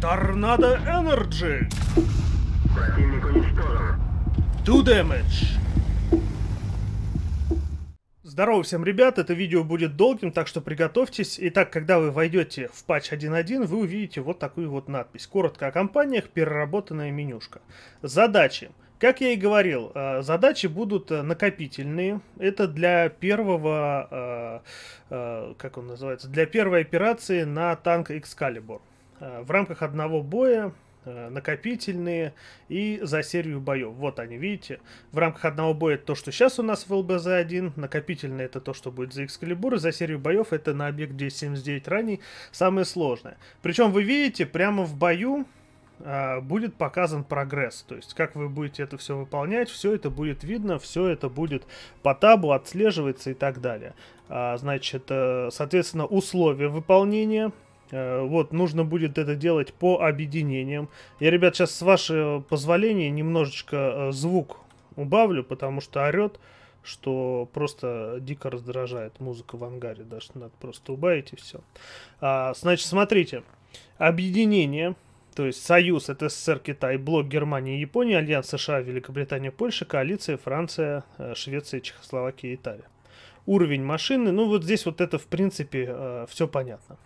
Торнадо Энерджи! Противник уничтожен. Do damage. Здорово всем, ребят, это видео будет долгим, так что приготовьтесь. Итак, когда вы войдете в патч 1.1, вы увидите вот такую вот надпись. Коротко о компаниях, переработанная менюшка. Задачи. Как я и говорил, э, задачи будут э, накопительные. Это для первого, э, как он называется, для первой операции на танк Excalibur. Э, в рамках одного боя э, накопительные и за серию боев. Вот они, видите, в рамках одного боя то, что сейчас у нас в ЛБЗ-1, накопительные это то, что будет за Экскалибур, и за серию боев это на объект 1079 ранний самое сложное. Причем вы видите, прямо в бою э, будет показан прогресс, то есть как вы будете это все выполнять, все это будет видно, все это будет по табу отслеживаться и так далее. А, значит, э, соответственно, условия выполнения – Э, вот, нужно будет это делать по объединениям. Я, ребят, сейчас с вашего позволения немножечко э, звук убавлю, потому что орет, что просто дико раздражает музыка в ангаре. Даже надо просто убавить и все. А, значит, смотрите. Объединение, то есть Союз, это СССР, Китай, Блок Германии, Япония, Альянс США, Великобритания, Польша, Коалиция, Франция, э, Швеция, Чехословакия, Италия. Уровень машины, ну вот здесь вот это в принципе все понятно.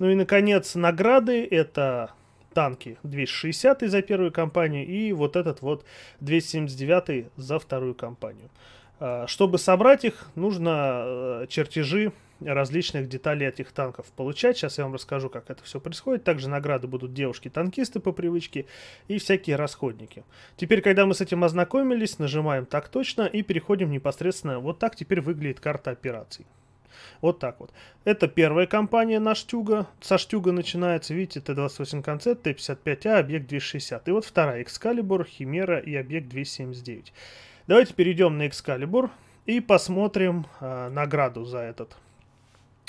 Ну и, наконец, награды — это танки 260 за первую компанию и вот этот вот 279 за вторую компанию. А, чтобы собрать их, нужно э, чертежи различных деталей этих танков получать. Сейчас я вам расскажу, как это все происходит. Также награды будут девушки-танкисты по привычке и всякие расходники. Теперь, когда мы с этим ознакомились, нажимаем «Так точно» и переходим непосредственно. Вот так теперь выглядит карта операций. Вот так вот. Это первая компания на Штюга. Со Штюга начинается, видите, Т-28 концепт, Т-55А, объект 260. И вот вторая, Excalibur, Химера и объект 279. Давайте перейдем на Excalibur и посмотрим э, награду за этот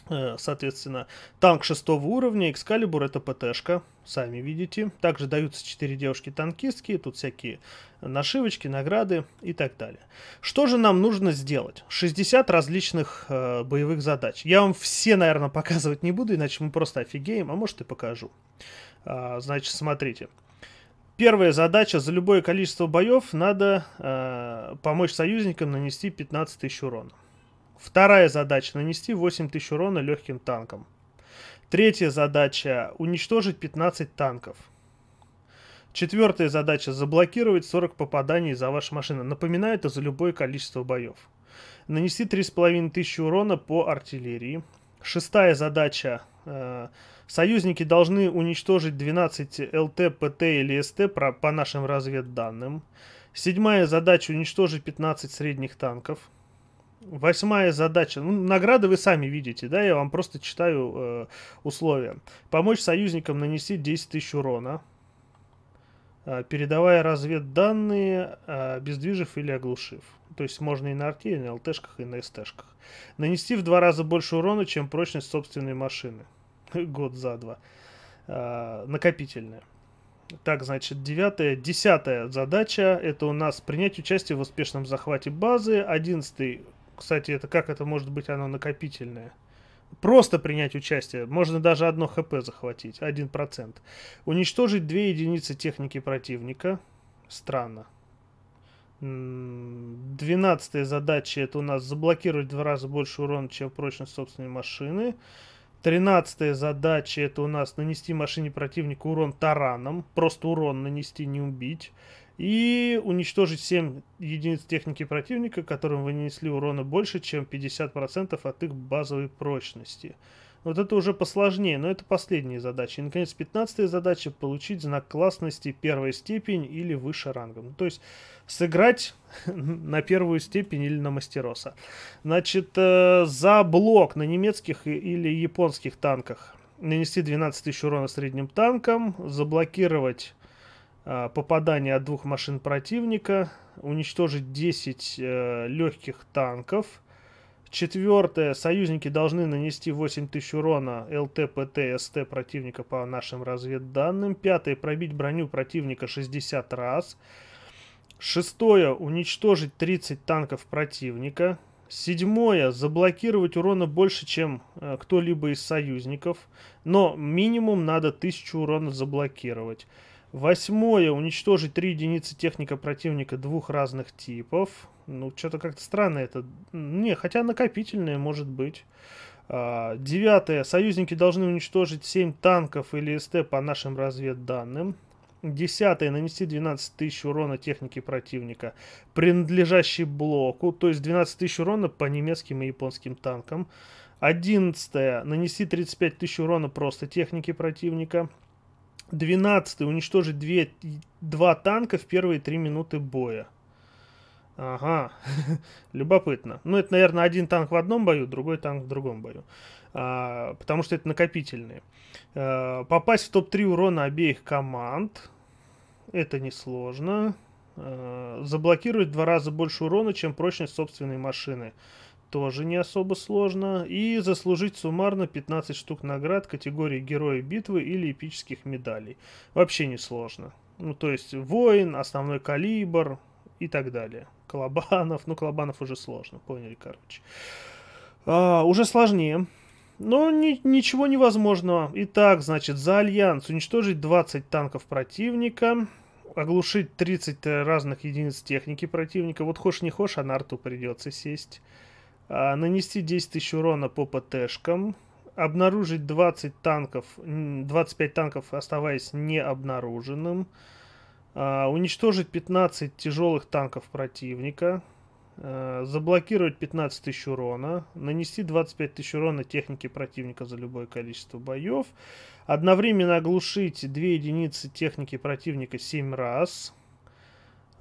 Э, соответственно, танк шестого уровня, Экскалибур это ПТшка, сами видите. Также даются четыре девушки-танкистки, тут всякие нашивочки, награды и так далее. Что же нам нужно сделать? 60 различных э, боевых задач. Я вам все, наверное, показывать не буду, иначе мы просто офигеем, а может и покажу. Э, значит, смотрите. Первая задача за любое количество боев надо э, помочь союзникам нанести 15 тысяч урона. Вторая задача – нанести 8000 урона легким танкам. Третья задача – уничтожить 15 танков. Четвертая задача – заблокировать 40 попаданий за вашу машину. Напоминаю, это за любое количество боев. Нанести 3500 урона по артиллерии. Шестая задача э, Союзники должны уничтожить 12 ЛТ, ПТ или СТ по нашим разведданным. Седьмая задача уничтожить 15 средних танков. Восьмая задача. Ну, награды вы сами видите, да, я вам просто читаю э, условия. Помочь союзникам нанести 10 тысяч урона, э, передавая разведданные, э, бездвижив или оглушив. То есть можно и на арте, и на ЛТшках, и на СТшках. Нанести в два раза больше урона, чем прочность собственной машины. Год за два. Э, накопительная. Так, значит, девятая, десятая задача. Это у нас принять участие в успешном захвате базы. Одиннадцатый кстати, это как это может быть оно накопительное? Просто принять участие. Можно даже одно хп захватить. один процент. Уничтожить две единицы техники противника. Странно. Двенадцатая задача это у нас заблокировать в два раза больше урона, чем прочность собственной машины. Тринадцатая задача это у нас нанести машине противника урон тараном. Просто урон нанести, не убить и уничтожить 7 единиц техники противника, которым вы нанесли урона больше, чем 50% от их базовой прочности. Вот это уже посложнее, но это последняя задача. И, наконец, 15 задача – получить знак классности первой степени или выше рангом. То есть сыграть на первую степень или на мастероса. Значит, э, за блок на немецких или японских танках нанести 12 тысяч урона средним танком, заблокировать Э, попадание от двух машин противника, уничтожить 10 э, легких танков. Четвертое. Союзники должны нанести 8000 урона ЛТПТ СТ противника по нашим разведданным. Пятое. Пробить броню противника 60 раз. Шестое. Уничтожить 30 танков противника. Седьмое. Заблокировать урона больше, чем э, кто-либо из союзников. Но минимум надо 1000 урона заблокировать. Восьмое. Уничтожить три единицы техника противника двух разных типов. Ну, что-то как-то странно это. Не, хотя накопительное может быть. А, девятое. Союзники должны уничтожить 7 танков или СТ по нашим разведданным. Десятое. Нанести 12 тысяч урона технике противника, принадлежащей блоку, то есть 12 тысяч урона по немецким и японским танкам. Одиннадцатое. Нанести 35 тысяч урона просто технике противника. 12 уничтожить 2, 2 танка в первые 3 минуты боя. Ага, любопытно. Ну, это, наверное, один танк в одном бою, другой танк в другом бою. А, потому что это накопительные. А, попасть в топ-3 урона обеих команд. Это несложно. А, заблокировать два раза больше урона, чем прочность собственной машины тоже не особо сложно. И заслужить суммарно 15 штук наград категории Герои битвы или эпических медалей. Вообще не сложно. Ну, то есть воин, основной калибр и так далее. Колобанов, ну, Колобанов уже сложно, поняли, короче. А, уже сложнее. Но ни, ничего невозможного. Итак, значит, за Альянс уничтожить 20 танков противника, оглушить 30 разных единиц техники противника. Вот хочешь не хочешь, а на арту придется сесть. А, нанести 10 тысяч урона по ПТшкам, обнаружить 20 танков, 25 танков, оставаясь необнаруженным, а, уничтожить 15 тяжелых танков противника, а, заблокировать 15 тысяч урона, нанести 25 тысяч урона технике противника за любое количество боев, одновременно оглушить 2 единицы техники противника 7 раз –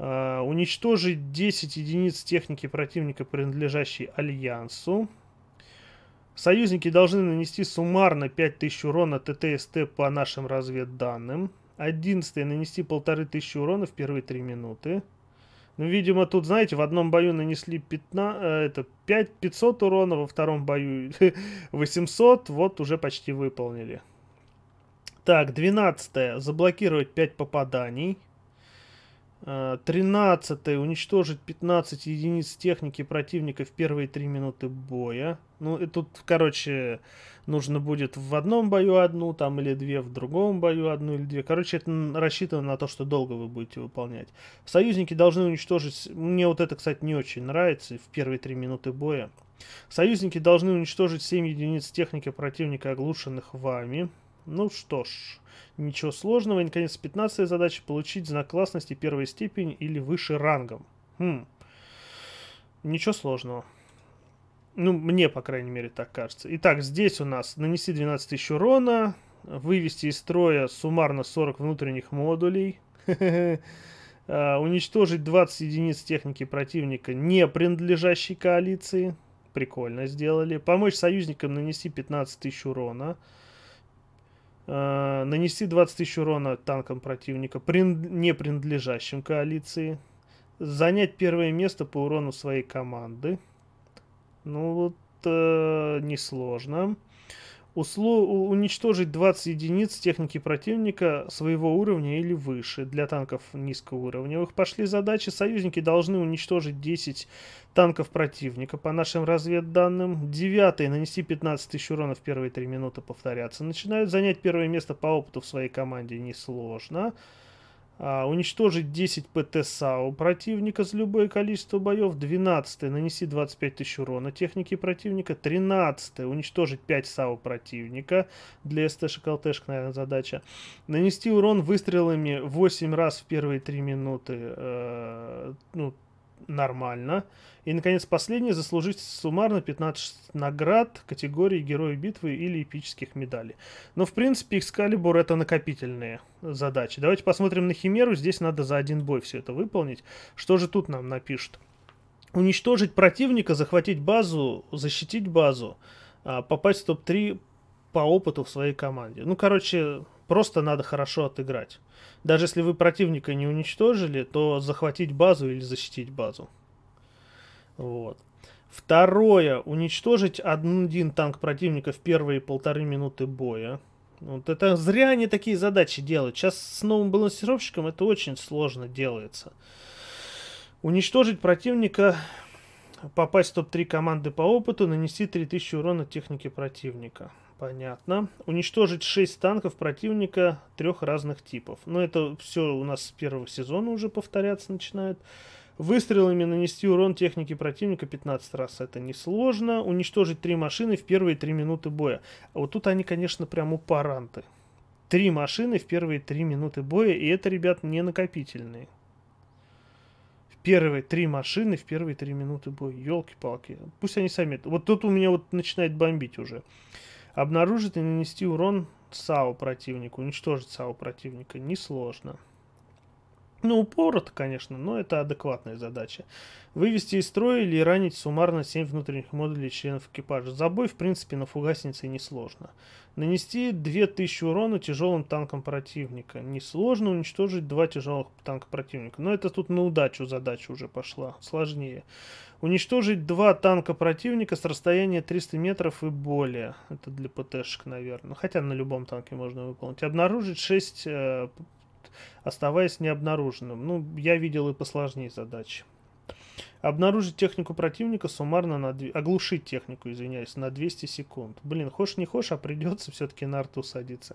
Э, уничтожить 10 единиц техники противника, принадлежащей Альянсу. Союзники должны нанести суммарно 5000 урона ТТСТ по нашим разведданным. 11 нанести 1500 урона в первые 3 минуты. Ну, видимо, тут, знаете, в одном бою нанесли 15, э, это 5, 500 урона, во втором бою 800, вот уже почти выполнили. Так, 12 заблокировать 5 попаданий. 13 э, уничтожить 15 единиц техники противника в первые 3 минуты боя. Ну, и тут, короче, нужно будет в одном бою одну, там, или две, в другом бою одну или две. Короче, это рассчитано на то, что долго вы будете выполнять. Союзники должны уничтожить... Мне вот это, кстати, не очень нравится, в первые 3 минуты боя. Союзники должны уничтожить 7 единиц техники противника, оглушенных вами. Ну что ж, ничего сложного. И, наконец, 15 задача. Получить знак классности первой степени или выше рангом. Хм. Ничего сложного. Ну, мне, по крайней мере, так кажется. Итак, здесь у нас нанести 12 тысяч урона, вывести из строя суммарно 40 внутренних модулей, а, уничтожить 20 единиц техники противника, не принадлежащей коалиции. Прикольно сделали. Помочь союзникам нанести 15 тысяч урона. Э, нанести 20 тысяч урона танкам противника, прин... не принадлежащим коалиции. Занять первое место по урону своей команды. Ну вот, э, несложно. Услу... Уничтожить 20 единиц техники противника своего уровня или выше. Для танков низкоуровневых пошли задачи. Союзники должны уничтожить 10 танков противника. По нашим разведданным, 9 нанести 15 тысяч урона в первые 3 минуты повторяться. Начинают занять первое место по опыту в своей команде несложно. сложно. А, уничтожить 10 ПТСА у противника за любое количество боев. 12. Нанеси 25 тысяч урона технике противника. 13. Уничтожить 5 САУ противника. Для СТшек ЛТшек, наверное, задача. Нанести урон выстрелами 8 раз в первые 3 минуты. Э, ну, Нормально. И, наконец, последний. Заслужить суммарно 15 наград категории Герои Битвы или Эпических Медалей. Но, в принципе, Экскалибур — это накопительные задачи. Давайте посмотрим на Химеру. Здесь надо за один бой все это выполнить. Что же тут нам напишут? Уничтожить противника, захватить базу, защитить базу, «А, попасть в топ-3 по опыту в своей команде. Ну, короче, Просто надо хорошо отыграть. Даже если вы противника не уничтожили, то захватить базу или защитить базу. Вот. Второе. Уничтожить один танк противника в первые полторы минуты боя. Вот это зря они такие задачи делают. Сейчас с новым балансировщиком это очень сложно делается. Уничтожить противника, попасть в топ-3 команды по опыту, нанести 3000 урона технике противника. Понятно. Уничтожить 6 танков противника трех разных типов. Но это все у нас с первого сезона уже повторяться начинает. Выстрелами нанести урон технике противника 15 раз. Это несложно. Уничтожить три машины в первые три минуты боя. А вот тут они, конечно, прям упаранты. Три машины в первые три минуты боя. И это, ребят, не накопительные. В первые три машины в первые три минуты боя. Елки-палки. Пусть они сами... Вот тут у меня вот начинает бомбить уже. Обнаружить и нанести урон САУ противнику, уничтожить САУ противника несложно. Ну, упорот, конечно, но это адекватная задача. Вывести из строя или ранить суммарно 7 внутренних модулей членов экипажа. Забой, в принципе, на фугаснице несложно. Нанести 2000 урона тяжелым танком противника. Несложно уничтожить два тяжелых танка противника. Но это тут на удачу задача уже пошла. Сложнее. Уничтожить два танка противника с расстояния 300 метров и более. Это для пт ПТшек, наверное. Ну, хотя на любом танке можно выполнить. Обнаружить 6, э, оставаясь необнаруженным. Ну, я видел и посложнее задачи. Обнаружить технику противника суммарно на... Оглушить технику, извиняюсь, на 200 секунд. Блин, хочешь не хочешь, а придется все-таки на арту садиться.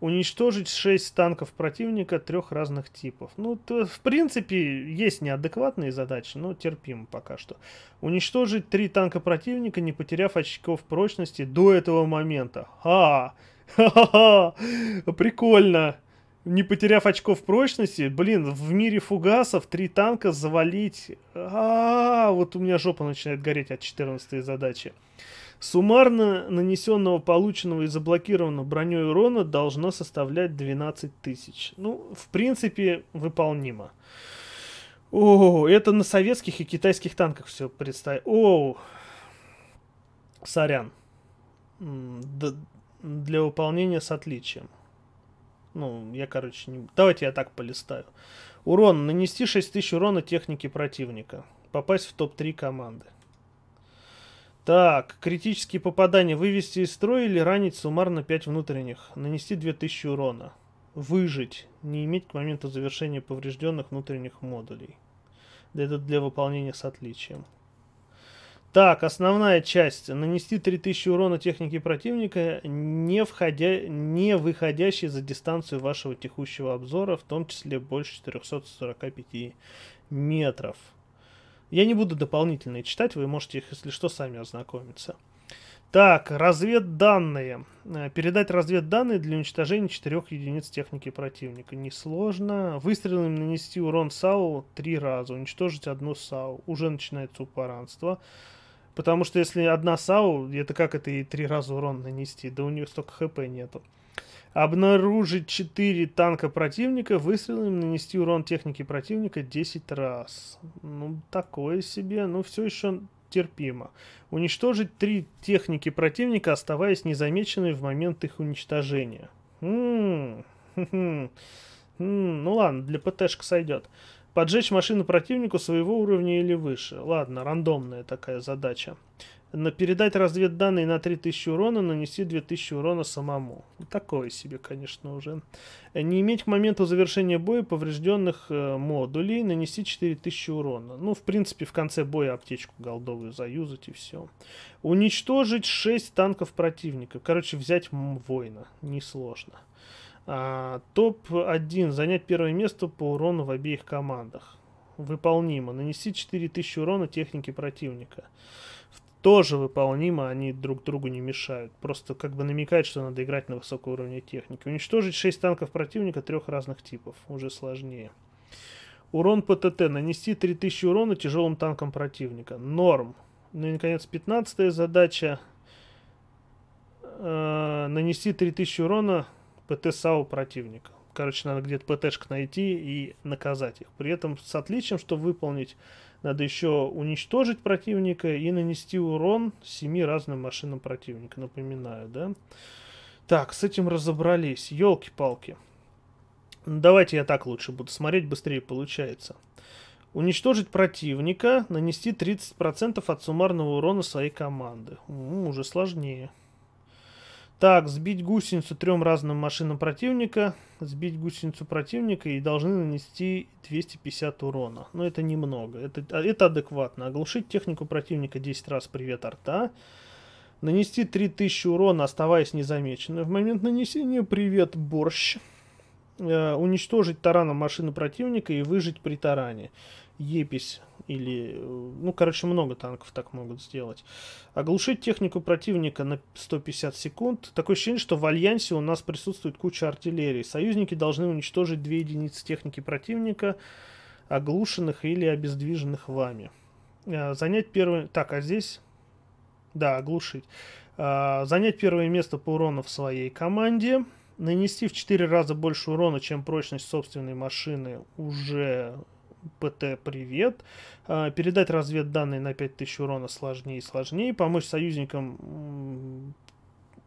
Уничтожить 6 танков противника трех разных типов. Ну, то, в принципе, есть неадекватные задачи, но терпимо пока что. Уничтожить 3 танка противника, не потеряв очков прочности до этого момента. Ха! Ха-ха-ха! Прикольно! не потеряв очков прочности, блин, в мире фугасов три танка завалить. А, -а, -а вот у меня жопа начинает гореть от 14 задачи. Суммарно нанесенного, полученного и заблокированного броней урона должно составлять 12 тысяч. Ну, в принципе, выполнимо. О, это на советских и китайских танках все представь. О, сорян. Д для выполнения с отличием. Ну, я, короче, не... Давайте я так полистаю. Урон. Нанести 6000 урона технике противника. Попасть в топ-3 команды. Так, критические попадания. Вывести из строя или ранить суммарно 5 внутренних. Нанести 2000 урона. Выжить. Не иметь к моменту завершения поврежденных внутренних модулей. Да это для выполнения с отличием. Так, основная часть. Нанести 3000 урона технике противника, не, входя... не выходящей за дистанцию вашего текущего обзора, в том числе больше 445 метров. Я не буду дополнительные читать, вы можете их, если что, сами ознакомиться. Так, разведданные. Э, передать разведданные для уничтожения четырех единиц техники противника. Несложно. Выстрелами нанести урон САУ три раза. Уничтожить одну САУ. Уже начинается упоранство. Потому что если одна САУ, это как это и три раза урон нанести? Да у нее столько хп нету. Обнаружить 4 танка противника, выстрелами нанести урон техники противника 10 раз. Ну, такое себе, ну все еще терпимо. Уничтожить 3 техники противника, оставаясь незамеченной в момент их уничтожения. Хм, хм, хм. ну ладно, для ПТшка сойдет. Поджечь машину противнику своего уровня или выше. Ладно, рандомная такая задача. На передать разведданные на 3000 урона, нанести 2000 урона самому. Ну, такое себе, конечно, уже. Не иметь к моменту завершения боя поврежденных э, модулей, нанести 4000 урона. Ну, в принципе, в конце боя аптечку голдовую заюзать и все. Уничтожить 6 танков противника. Короче, взять воина. Несложно. сложно. А, Топ-1. Занять первое место по урону в обеих командах. Выполнимо. Нанести 4000 урона технике противника. Тоже выполнимо, они друг другу не мешают. Просто как бы намекает, что надо играть на высоком уровне техники. Уничтожить 6 танков противника трех разных типов. Уже сложнее. Урон ПТТ. Нанести 3000 урона тяжелым танком противника. Норм. Ну и, наконец, 15 задача. Э -э нанести 3000 урона ПТ САУ противника. Короче, надо где-то ПТшек найти и наказать их. При этом с отличием, чтобы выполнить, надо еще уничтожить противника и нанести урон семи разным машинам противника. Напоминаю, да? Так, с этим разобрались. Елки-палки. Давайте я так лучше буду смотреть, быстрее получается. Уничтожить противника, нанести 30% от суммарного урона своей команды. М -м, уже сложнее. Так, сбить гусеницу трем разным машинам противника. Сбить гусеницу противника и должны нанести 250 урона. Но ну, это немного. Это, а, это адекватно. Оглушить технику противника 10 раз привет арта. Нанести 3000 урона, оставаясь незамеченным. В момент нанесения привет борщ. Э, уничтожить тараном машину противника и выжить при таране епись или, э, ну, короче, много танков так могут сделать. Оглушить технику противника на 150 секунд. Такое ощущение, что в Альянсе у нас присутствует куча артиллерии. Союзники должны уничтожить две единицы техники противника, оглушенных или обездвиженных вами. Э, занять первое... Так, а здесь... Да, оглушить. Э, занять первое место по урону в своей команде нанести в 4 раза больше урона, чем прочность собственной машины, уже ПТ «Привет». А, передать разведданные на 5000 урона сложнее и сложнее. Помочь союзникам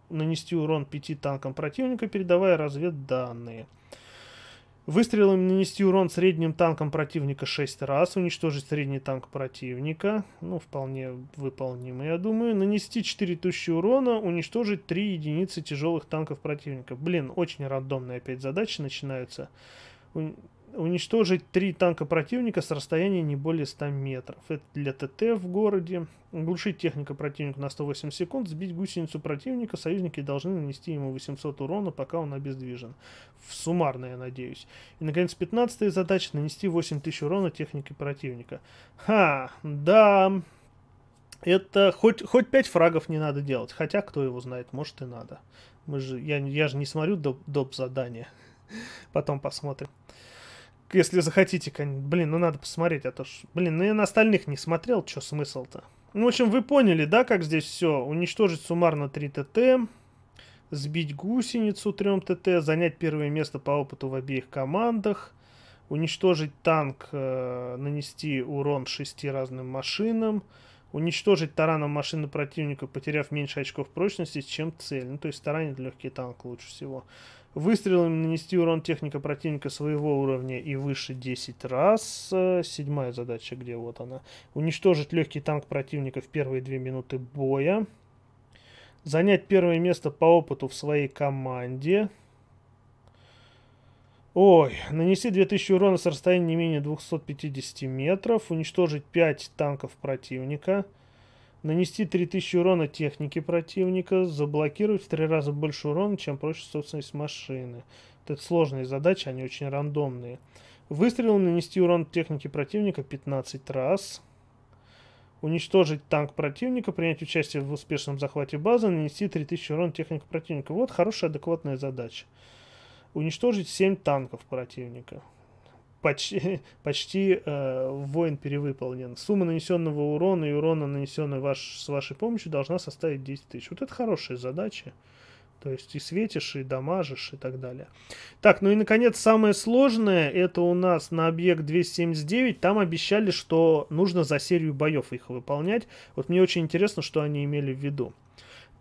нанести урон 5 танкам противника, передавая разведданные. Выстрелом нанести урон средним танком противника 6 раз, уничтожить средний танк противника, ну, вполне выполнимо, я думаю. Нанести 4000 урона, уничтожить 3 единицы тяжелых танков противника. Блин, очень рандомные опять задачи начинаются. Уничтожить три танка противника с расстояния не более 100 метров. Это для ТТ в городе. Глушить техника противника на 108 секунд. Сбить гусеницу противника. Союзники должны нанести ему 800 урона, пока он обездвижен. В суммарно, я надеюсь. И, наконец, 15 задача. Нанести 8000 урона технике противника. Ха, да... Это хоть, хоть 5 фрагов не надо делать. Хотя, кто его знает, может и надо. Мы же, я, я же не смотрю доп, доп задания. Потом посмотрим если захотите, блин, ну надо посмотреть, а то ж, блин, ну я на остальных не смотрел, что смысл-то. Ну, в общем, вы поняли, да, как здесь все? Уничтожить суммарно 3 ТТ, сбить гусеницу 3 ТТ, занять первое место по опыту в обеих командах, уничтожить танк, э, нанести урон шести разным машинам, уничтожить тараном машины противника, потеряв меньше очков прочности, чем цель. Ну, то есть таранит легкий танк лучше всего. Выстрелами нанести урон техника противника своего уровня и выше 10 раз. Э, седьмая задача, где вот она. Уничтожить легкий танк противника в первые 2 минуты боя. Занять первое место по опыту в своей команде. Ой, нанести 2000 урона с расстояния не менее 250 метров. Уничтожить 5 танков противника. Противника Нанести 3000 урона технике противника, заблокировать в три раза больше урона, чем прочит собственность машины. Вот это сложные задачи, они очень рандомные. Выстрел нанести урон технике противника 15 раз. Уничтожить танк противника, принять участие в успешном захвате базы, нанести 3000 урона технике противника. Вот хорошая адекватная задача. Уничтожить 7 танков противника почти, почти э, воин перевыполнен. Сумма нанесенного урона и урона, нанесенного ваш, с вашей помощью, должна составить 10 тысяч. Вот это хорошая задача. То есть и светишь, и дамажишь, и так далее. Так, ну и, наконец, самое сложное, это у нас на объект 279. Там обещали, что нужно за серию боев их выполнять. Вот мне очень интересно, что они имели в виду.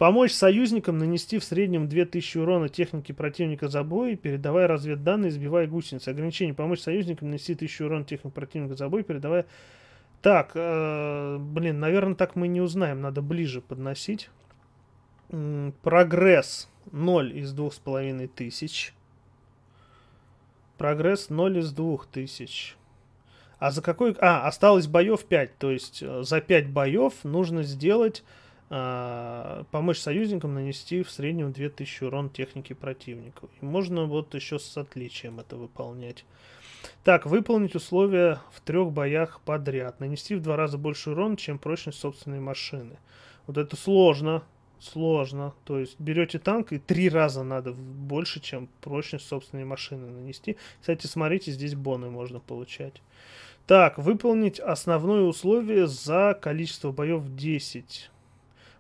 Помочь союзникам нанести в среднем 2000 урона технике противника за бой, передавая разведданные, сбивая гусеницы. Ограничение. Помочь союзникам нанести 1000 урона технике противника за бой, передавая... Так, э, блин, наверное, так мы не узнаем. Надо ближе подносить. Прогресс 0 из 2500. Прогресс 0 из 2000. А за какой... А, осталось боев 5. То есть э, за 5 боев нужно сделать а, помочь союзникам нанести в среднем 2000 урон техники противников. И можно вот еще с отличием это выполнять. Так, выполнить условия в трех боях подряд. Нанести в два раза больше урона, чем прочность собственной машины. Вот это сложно. Сложно. То есть берете танк и три раза надо больше, чем прочность собственной машины нанести. Кстати, смотрите, здесь боны можно получать. Так, выполнить основное условие за количество боев 10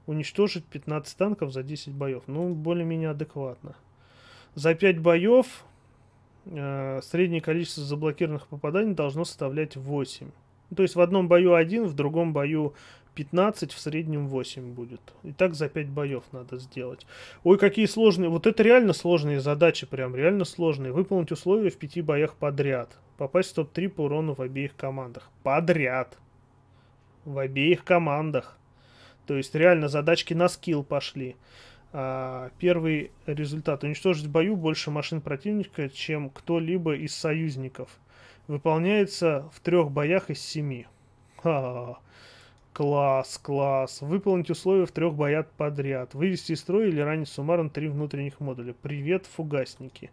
уничтожить 15 танков за 10 боев. Ну, более-менее адекватно. За 5 боев э, среднее количество заблокированных попаданий должно составлять 8. Ну, то есть в одном бою 1, в другом бою 15, в среднем 8 будет. И так за 5 боев надо сделать. Ой, какие сложные. Вот это реально сложные задачи, прям реально сложные. Выполнить условия в 5 боях подряд. Попасть в топ-3 по урону в обеих командах. Подряд. В обеих командах. То есть реально задачки на скилл пошли. А, первый результат. Уничтожить в бою больше машин противника, чем кто-либо из союзников. Выполняется в трех боях из семи. Ха-ха-ха. Класс, класс. Выполнить условия в трех боях подряд. Вывести из строя или ранить суммарно три внутренних модуля. Привет, фугасники.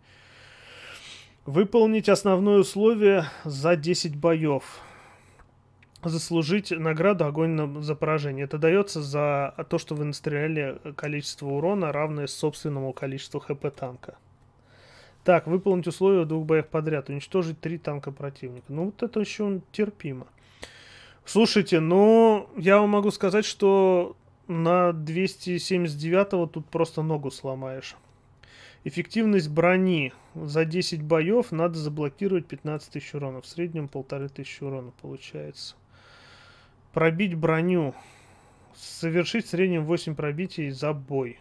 Выполнить основное условие за 10 боев заслужить награду огонь за поражение. Это дается за то, что вы настреляли количество урона, равное собственному количеству хп танка. Так, выполнить условия в двух боях подряд, уничтожить три танка противника. Ну, вот это еще терпимо. Слушайте, ну, я вам могу сказать, что на 279-го тут просто ногу сломаешь. Эффективность брони. За 10 боев надо заблокировать 15 тысяч урона. В среднем полторы тысячи урона получается. Пробить броню. Совершить в среднем 8 пробитий за бой.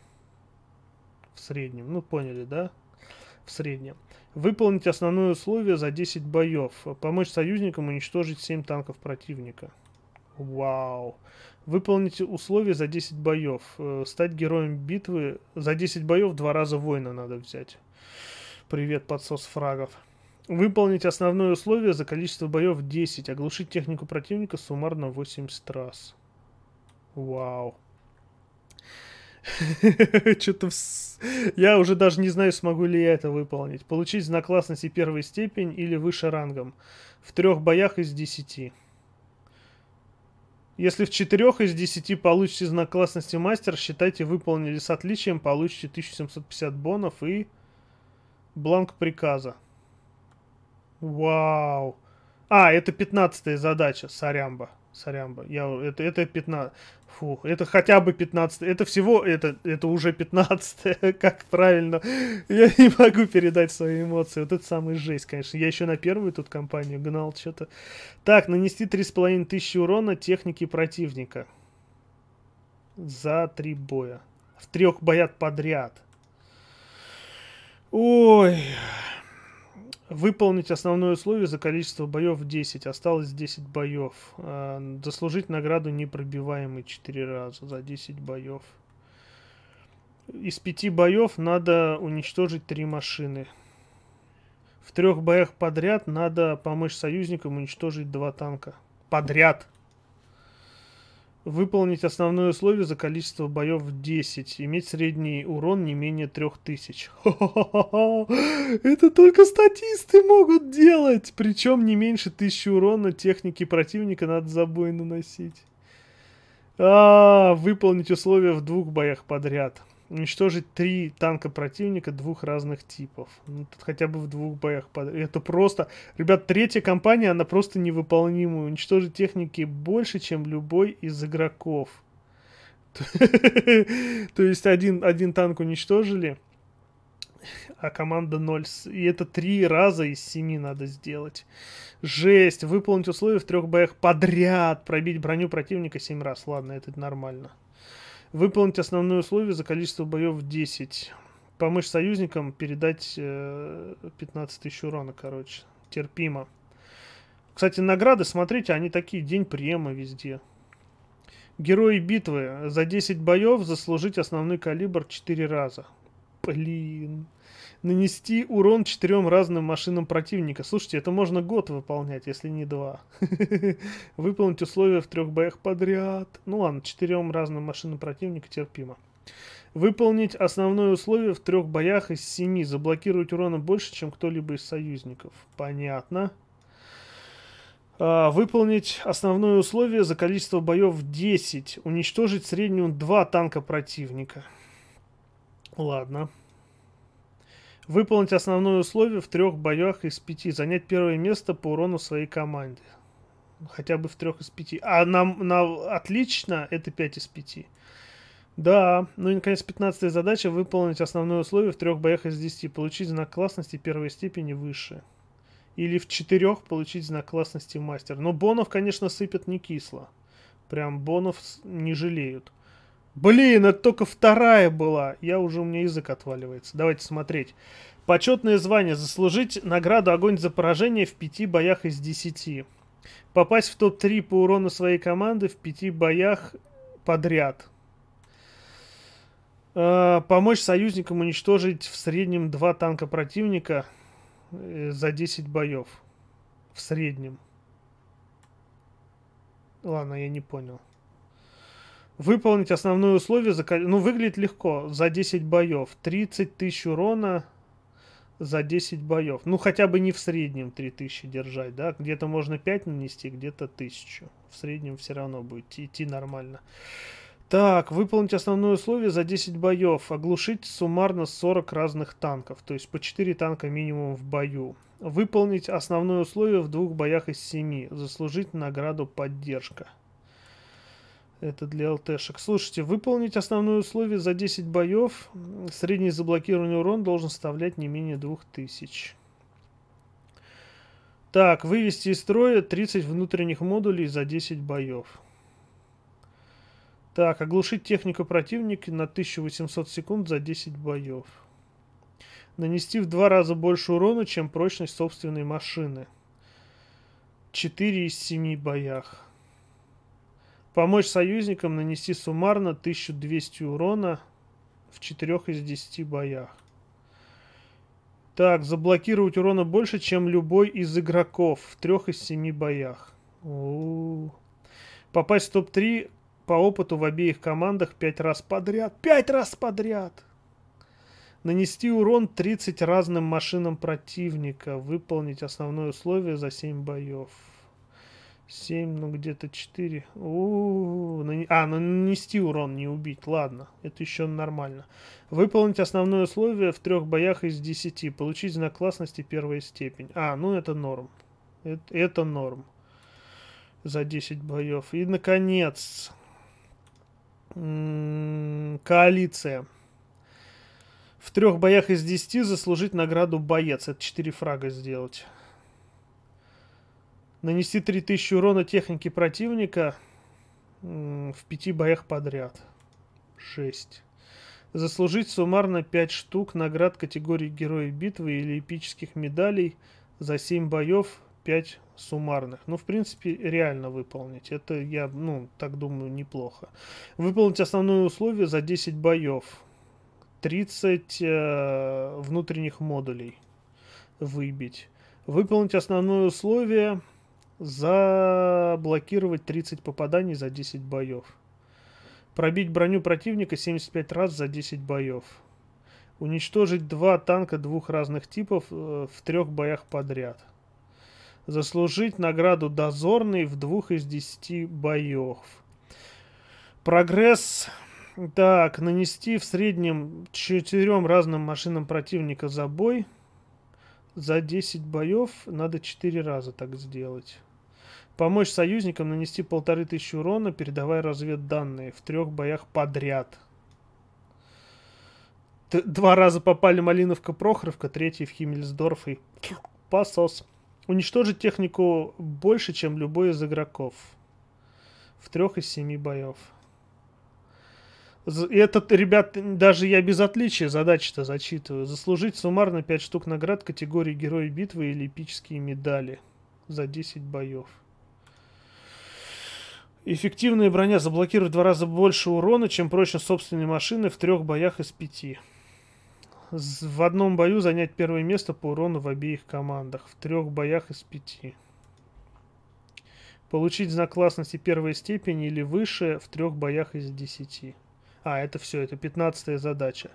В среднем. Ну, поняли, да? В среднем. Выполнить основное условие за 10 боев. Помочь союзникам уничтожить 7 танков противника. Вау. Выполнить условие за 10 боев. Э, стать героем битвы. За 10 боев два раза воина надо взять. Привет, подсос фрагов. Выполнить основное условие за количество боев 10. Оглушить технику противника суммарно 80 раз. Вау. Что-то... Я уже даже не знаю, смогу ли я это выполнить. Получить знак классности первой степени или выше рангом. В трех боях из десяти. Если в четырех из десяти получите знак классности мастер, считайте, выполнили с отличием, получите 1750 бонов и бланк приказа. Вау. А, это пятнадцатая задача. Сорямба. Сорямба. Я, это, это 15. Фух, это хотя бы 15. Это всего, это, это уже 15. как правильно. Я не могу передать свои эмоции. Вот это самая жесть, конечно. Я еще на первую тут компанию гнал что-то. Так, нанести 3,5 тысячи урона технике противника. За три боя. В трех боят подряд. Ой выполнить основное условие за количество боев 10. Осталось 10 боев. А, заслужить награду непробиваемый 4 раза за 10 боев. Из 5 боев надо уничтожить 3 машины. В трех боях подряд надо помочь союзникам уничтожить два танка. Подряд! Выполнить основное условие за количество боев 10. Иметь средний урон не менее 3000. хо Это только статисты могут делать! Причем не меньше 1000 урона техники противника надо за бой наносить. а, выполнить условия в двух боях подряд уничтожить три танка противника двух разных типов. Ну, тут хотя бы в двух боях. Под... Это просто... Ребят, третья компания, она просто невыполнимая, Уничтожить техники больше, чем любой из игроков. То есть один, один танк уничтожили, а команда 0. И это три раза из семи надо сделать. Жесть. Выполнить условия в трех боях подряд. Пробить броню противника семь раз. Ладно, это нормально. Выполнить основные условия за количество боев 10. Помочь союзникам передать э, 15 тысяч урона, короче. Терпимо. Кстати, награды, смотрите, они такие, день приема везде. Герои битвы. За 10 боев заслужить основной калибр 4 раза. Блин нанести урон четырем разным машинам противника. Слушайте, это можно год выполнять, если не два. Выполнить условия в трех боях подряд. Ну ладно, четырем разным машинам противника терпимо. Выполнить основное условие в трех боях из семи. Заблокировать урона больше, чем кто-либо из союзников. Понятно. А, выполнить основное условие за количество боев 10. Уничтожить среднюю среднем 2 танка противника. Ладно. Выполнить основное условие в трех боях из пяти. Занять первое место по урону своей команде. Хотя бы в трех из пяти. А нам на отлично это 5 из 5. Да, ну и наконец 15 задача выполнить основное условие в трех боях из 10. Получить знак классности первой степени выше. Или в четырех получить знак классности мастер. Но бонов, конечно, сыпят не кисло. Прям бонов не жалеют. Блин, это только вторая была. Я уже, у меня язык отваливается. Давайте смотреть. Почетное звание. Заслужить награду «Огонь за поражение» в пяти боях из десяти. Попасть в топ-3 по урону своей команды в пяти боях подряд. А, помочь союзникам уничтожить в среднем два танка противника э, за 10 боев. В среднем. Ладно, я не понял. Выполнить основное условие, за... ну, выглядит легко, за 10 боев. 30 тысяч урона за 10 боев. Ну, хотя бы не в среднем 3000 держать, да. Где-то можно 5 нанести, где-то 1000. В среднем все равно будет идти нормально. Так, выполнить основное условие за 10 боев. Оглушить суммарно 40 разных танков. То есть по 4 танка минимум в бою. Выполнить основное условие в двух боях из 7. Заслужить награду поддержка. Это для ЛТшек. Слушайте, выполнить основное условие за 10 боев. Средний заблокированный урон должен составлять не менее 2000. Так, вывести из строя 30 внутренних модулей за 10 боев. Так, оглушить технику противника на 1800 секунд за 10 боев. Нанести в два раза больше урона, чем прочность собственной машины. 4 из 7 боях. Помочь союзникам нанести суммарно 1200 урона в 4 из 10 боях. Так, заблокировать урона больше, чем любой из игроков в 3 из 7 боях. У-у-у. Попасть в топ-3 по опыту в обеих командах 5 раз подряд. 5 раз подряд! Нанести урон 30 разным машинам противника. Выполнить основное условие за 7 боев. 7, ну где-то 4. У -у -у. Нан... А, ну, нанести урон, не убить. Ладно, это еще нормально. Выполнить основное условие в трех боях из 10. Получить знак классности первой степень. А, ну это норм. Это, это норм. За 10 боев. И, наконец, м м-м, -м, коалиция. В трех боях из 10 заслужить награду боец. Это 4 фрага сделать. Нанести 3000 урона технике противника в 5 боях подряд. 6. Заслужить суммарно 5 штук наград категории Герои Битвы или эпических медалей за 7 боев 5 суммарных. Ну, в принципе, реально выполнить. Это, я, ну, так думаю, неплохо. Выполнить основное условие за 10 боев. 30 э, внутренних модулей выбить. Выполнить основное условие Заблокировать 30 попаданий за 10 боев. Пробить броню противника 75 раз за 10 боев. Уничтожить два танка двух разных типов э, в трех боях подряд. Заслужить награду дозорный в двух из 10 боев. Прогресс. Так, нанести в среднем четырем разным машинам противника за бой за 10 боев надо 4 раза так сделать. Помочь союзникам нанести полторы тысячи урона, передавая разведданные в трех боях подряд. Т Два раза попали Малиновка-Прохоровка, третий в Химмельсдорф и посос. Уничтожить технику больше, чем любой из игроков. В трех из семи боев. Этот, ребят, даже я без отличия задачи-то зачитываю. Заслужить суммарно 5 штук наград категории Герои битвы или эпические медали за 10 боев. Эффективная броня заблокирует в два раза больше урона, чем прочность собственной машины в трех боях из пяти. В одном бою занять первое место по урону в обеих командах. В трех боях из пяти. Получить знак классности первой степени или выше в трех боях из десяти. А, это все, это пятнадцатая задача.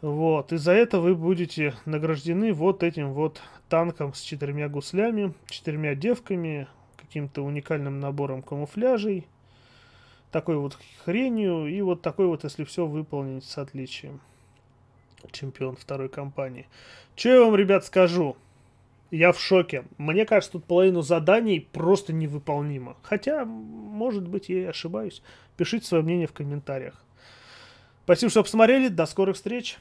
Вот, и за это вы будете награждены вот этим вот танком с четырьмя гуслями, четырьмя девками, каким-то уникальным набором камуфляжей, такой вот хренью, и вот такой вот, если все выполнить с отличием. Чемпион второй компании. Че я вам, ребят, скажу? Я в шоке. Мне кажется, тут половину заданий просто невыполнимо. Хотя, может быть, я и ошибаюсь. Пишите свое мнение в комментариях. Спасибо, что посмотрели. До скорых встреч.